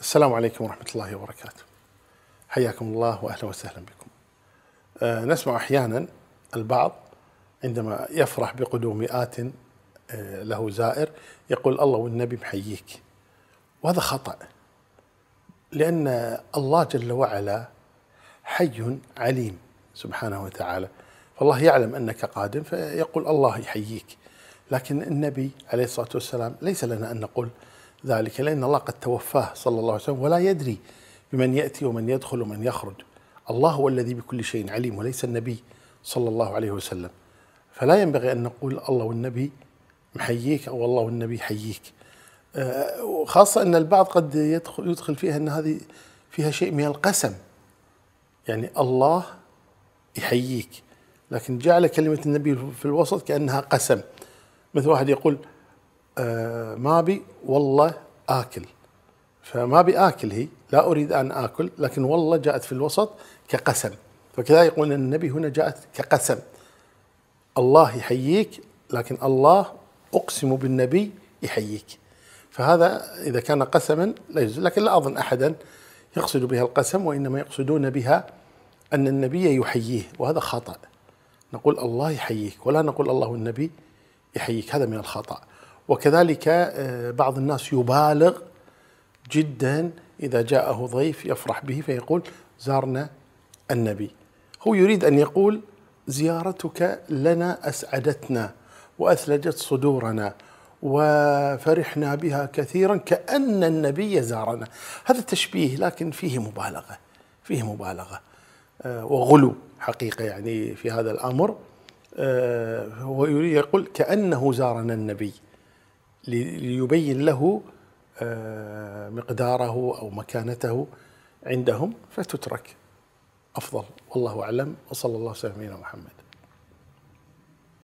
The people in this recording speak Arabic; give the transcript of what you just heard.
السلام عليكم ورحمة الله وبركاته. حياكم الله وأهلا وسهلا بكم. أه نسمع أحيانا البعض عندما يفرح بقدوم مئات آه، له زائر يقول الله والنبي محييك. وهذا خطأ. لأن الله جل وعلا حي عليم سبحانه وتعالى. فالله يعلم أنك قادم فيقول الله يحييك. لكن النبي عليه الصلاة والسلام ليس لنا أن نقول ذلك لأن الله قد توفاه صلى الله عليه وسلم ولا يدري بمن يأتي ومن يدخل ومن يخرج الله هو الذي بكل شيء عليم وليس النبي صلى الله عليه وسلم فلا ينبغي أن نقول الله والنبي محييك أو الله والنبي حييك آه، خاصة أن البعض قد يدخل, يدخل فيها أن هذه فيها شيء من القسم يعني الله يحييك لكن جعل كلمة النبي في الوسط كأنها قسم مثل واحد يقول آه، ما بي والله آكل فما بي آكل هي لا أريد أن آكل لكن والله جاءت في الوسط كقسم فكذا يقول النبي هنا جاءت كقسم الله يحييك لكن الله أقسم بالنبي يحييك فهذا إذا كان قسما لا يجوز لكن لا أظن أحدا يقصد بها القسم وإنما يقصدون بها أن النبي يحييه وهذا خطأ نقول الله يحييك ولا نقول الله النبي يحييك هذا من الخطأ وكذلك آه، بعض الناس يبالغ جدا إذا جاءه ضيف يفرح به فيقول زارنا النبي هو يريد أن يقول زيارتك لنا أسعدتنا وأثلجت صدورنا وفرحنا بها كثيرا كأن النبي زارنا هذا تشبيه لكن فيه مبالغة فيه مبالغة آه، وغلو حقيقة يعني في هذا الأمر آه، هو يقول كأنه زارنا النبي ليبين له آه، مقداره أو مكانته عندهم فتترك أفضل والله أعلم وصلى الله وسلم على محمد